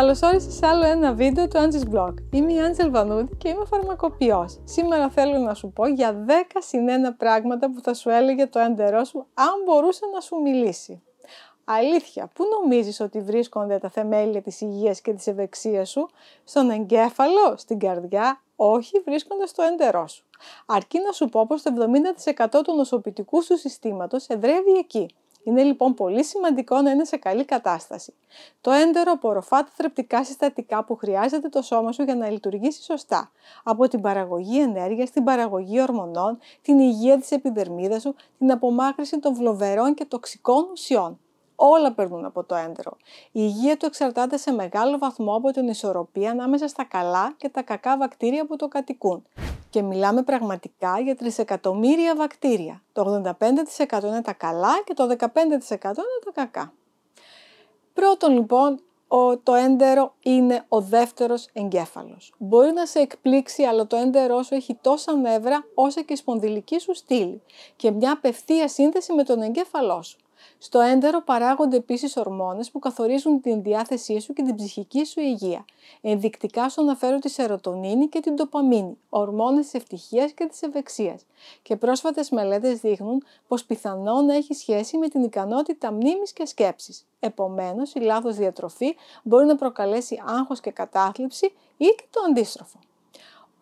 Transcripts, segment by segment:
Καλώ όρισε σε άλλο ένα βίντεο του Angie's Blog. Είμαι η Άντζελ Βανούδη και είμαι φαρμακοποιός. Σήμερα θέλω να σου πω για 10 συν 1 πράγματα που θα σου έλεγε το έντερός σου αν μπορούσε να σου μιλήσει. Αλήθεια, πού νομίζεις ότι βρίσκονται τα θεμέλια της υγείας και της ευεξίας σου, στον εγκέφαλο, στην καρδιά, όχι βρίσκονται στο έντερός σου. Αρκεί να σου πω πως το 70% του νοσοποιητικού σου συστήματος εδρεύει εκεί. Είναι λοιπόν πολύ σημαντικό να είναι σε καλή κατάσταση. Το έντερο απορροφά τα θρεπτικά συστατικά που χρειάζεται το σώμα σου για να λειτουργήσει σωστά. Από την παραγωγή ενέργειας, την παραγωγή ορμονών, την υγεία της επιδερμίδας σου, την απομάκρυση των βλοβερών και τοξικών ουσιών. Όλα περνούν από το έντερο. Η υγεία του εξαρτάται σε μεγάλο βαθμό από την ισορροπία ανάμεσα στα καλά και τα κακά βακτήρια που το κατοικούν. Και μιλάμε πραγματικά για τρισεκατομμύρια βακτήρια. Το 85% είναι τα καλά και το 15% είναι τα κακά. Πρώτον λοιπόν, το έντερο είναι ο δεύτερος εγκέφαλος. Μπορεί να σε εκπλήξει, αλλά το έντερό σου έχει τόσα νεύρα όσα και η σπονδυλική σου στήλη και μια απευθεία σύνδεση με τον εγκέφαλό σου. Στο έντερο παράγονται επίσης ορμόνες που καθορίζουν την διάθεσή σου και την ψυχική σου υγεία. Ενδεικτικά σου αναφέρω τη σερωτονίνη και την τοπαμίνη, ορμόνες της ευτυχίας και της ευεξίας. Και πρόσφατες μελέτες δείχνουν πως πιθανόν να έχει σχέση με την ικανότητα μνήμης και σκέψης. Επομένως, η λάθος διατροφή μπορεί να προκαλέσει άγχος και κατάθλιψη ή και το αντίστροφο.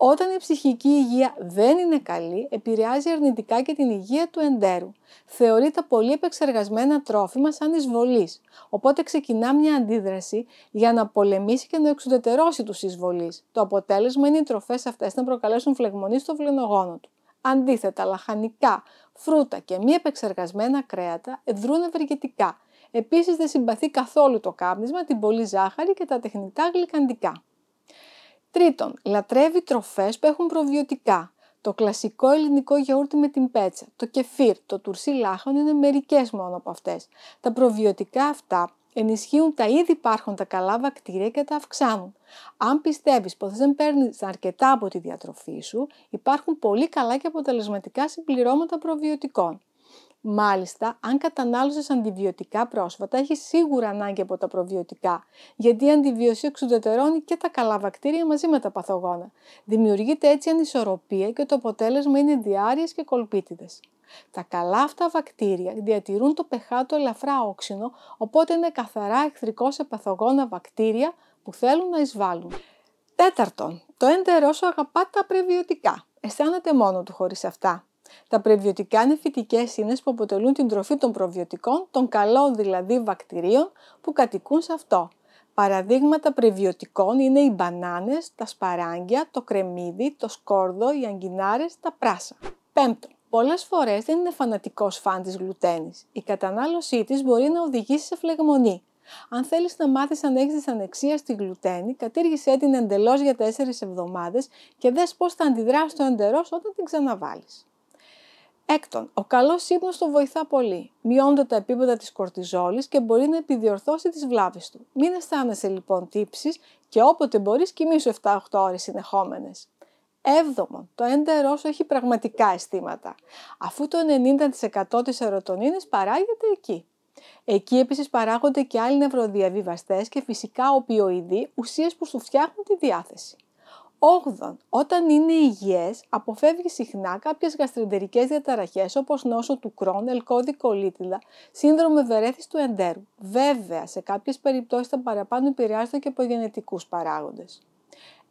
Όταν η ψυχική υγεία δεν είναι καλή, επηρεάζει αρνητικά και την υγεία του εντέρου. Θεωρεί τα πολύ επεξεργασμένα τρόφιμα σαν εισβολής. Οπότε ξεκινά μια αντίδραση για να πολεμήσει και να εξουδετερώσει τους εισβολή. Το αποτέλεσμα είναι οι τροφές αυτές να προκαλέσουν φλεγμονή στο βλενογόνο του. Αντίθετα, λαχανικά, φρούτα και μη επεξεργασμένα κρέατα εδρούν ευεργετικά. Επίσης δεν συμπαθεί καθόλου το κάπνισμα, την πολλή ζάχαρη και τα τεχνητά γλυκαντικά. Τρίτον, λατρεύει τροφές που έχουν προβιωτικά. Το κλασικό ελληνικό γιαούρτι με την πέτσα, το κεφίρ, το τουρσί λάχων είναι μερικές μόνο από αυτές. Τα προβιωτικά αυτά ενισχύουν τα ήδη υπάρχοντα καλά βακτήρια και τα αυξάνουν. Αν πιστεύεις πως δεν παίρνεις αρκετά από τη διατροφή σου, υπάρχουν πολύ καλά και αποτελεσματικά συμπληρώματα προβιωτικών. Μάλιστα, αν κατανάλωσες αντιβιωτικά πρόσφατα, έχεις σίγουρα ανάγκη από τα προβιωτικά, γιατί η αντιβίωση εξουδετερώνει και τα καλά βακτήρια μαζί με τα παθογόνα. Δημιουργείται έτσι ανισορροπία και το αποτέλεσμα είναι διάρειες και κολπίτιδες. Τα καλά αυτά βακτήρια διατηρούν το pH του ελαφρά όξινο, οπότε είναι καθαρά εχθρικό σε παθογόνα βακτήρια που θέλουν να εισβάλλουν. Τέταρτον, το έντερό σου αγαπά τα προβιωτικά. Αισθάνεται μόνο του χωρίς αυτά. Τα πρεβιωτικά είναι φυτικές ίνες που αποτελούν την τροφή των προβιωτικών, των καλών δηλαδή βακτηρίων που κατοικούν σε αυτό. Παραδείγματα πρεβιωτικών είναι οι μπανάνες, τα σπαράγγια, το κρεμμύδι, το σκόρδο, οι αγκινάρες, τα πράσα. Πέμπτο. Πολλές φορές δεν είναι φανατικός φαν της γλουτένης. Η κατανάλωσή της μπορεί να οδηγήσει σε φλεγμονή. Αν θέλεις να μάθεις αν έχεις δυσανεξία στη γλουτένη, κατήργησέ την εντελώς για 4 εβδομάδες και δες πώς θα αντιδράσεις το εντερός όταν την ξαναβάλεις. Έκτον, ο καλός ύπνος τον βοηθά πολύ. Μειώνεται τα επίπεδα της κορτιζόλης και μπορεί να επιδιορθώσει τις βλάβες του. Μην αισθάνεσαι λοιπόν τύψει και όποτε μπορείς κοιμήσου 7-8 ώρες συνεχόμενες. Έβδομον, το έντερό σου έχει πραγματικά αισθήματα, αφού το 90% της ερωτονίνης παράγεται εκεί. Εκεί επίσης παράγονται και άλλοι νευροδιαβιβαστές και φυσικά οπιοειδή, ουσίες που σου φτιάχνουν τη διάθεση. Όγδον, όταν είναι υγιές, αποφεύγει συχνά κάποιες γαστρεντερικές διαταραχές όπως νόσο του κρόν, ελκώδη κολίτιδα, σύνδρομο βερέθης του εντέρου. Βέβαια, σε κάποιες περιπτώσεις τα παραπάνω επηρεάζονται και από γενετικούς παράγοντες.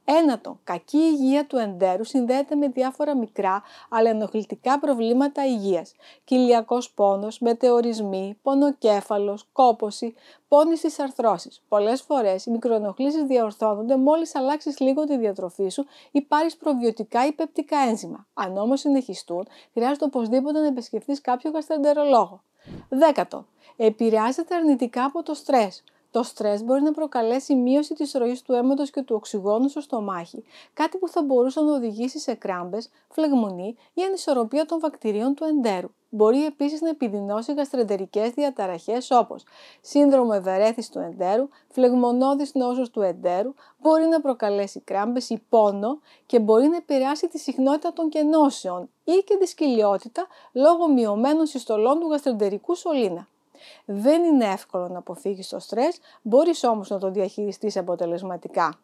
Ένατο, κακή υγεία του εντέρου συνδέεται με διάφορα μικρά αλλά ενοχλητικά προβλήματα υγείας. Κοιλιακός πόνος, μετεωρισμοί, πονοκέφαλος, κόποση, πόνη στι αρθρώσεις. Πολλές φορές οι μικροενοχλήσεις διορθώνονται μόλις αλλάξεις λίγο τη διατροφή σου ή πάρεις προβιωτικά ή πεπτικά ένζημα. Αν όμως συνεχιστούν, χρειάζεται οπωσδήποτε να επισκεφθείς κάποιο γαστρεντερολόγο. Δέκατο. επηρεάζεται αρνητικά από το στρες. Το στρες μπορεί να προκαλέσει μείωση της ροής του αίματος και του οξυγόνου στο στομάχι, κάτι που θα μπορούσε να οδηγήσει σε κράμπες, φλεγμονή ή ανισορροπία των βακτηρίων του εντέρου. Μπορεί επίσης να επιδεινώσει γαστρεντερικές διαταραχές όπως σύνδρομο ευερέθηση του εντέρου, φλεγμονώδης νόσος του εντέρου, μπορεί να προκαλέσει κράμπες ή πόνο και μπορεί να επηρεάσει τη συχνότητα των κενώσεων ή και τη σκυλιότητα λόγω μειωμένων συστολών του γαστρεντερικού σωλήνα. Δεν είναι εύκολο να αποφύγεις το στρες, μπορείς όμως να το διαχειριστείς αποτελεσματικά.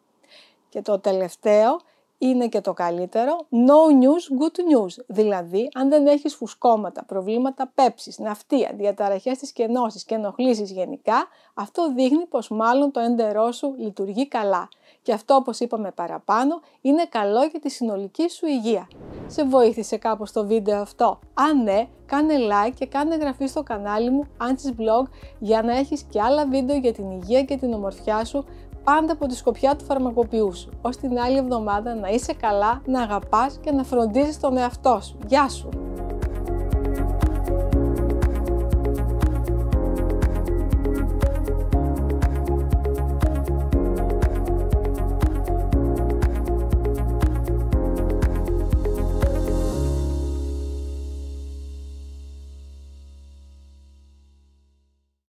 Και το τελευταίο είναι και το καλύτερο, no news, good news. Δηλαδή, αν δεν έχεις φουσκώματα, προβλήματα πέψης, ναυτία, διαταραχές της κενώσης και ενοχλήσεις γενικά, αυτό δείχνει πως μάλλον το έντερό σου λειτουργεί καλά. Και αυτό, όπως είπαμε παραπάνω, είναι καλό για τη συνολική σου υγεία. Σε βοήθησε κάπως το βίντεο αυτό. Αν ναι, κάνε like και κάνε εγγραφή στο κανάλι μου Antis Blog για να έχεις και άλλα βίντεο για την υγεία και την ομορφιά σου πάντα από τη σκοπιά του φαρμακοποιού σου, Ως την άλλη εβδομάδα να είσαι καλά, να αγαπάς και να φροντίζεις τον εαυτό σου. Γεια σου!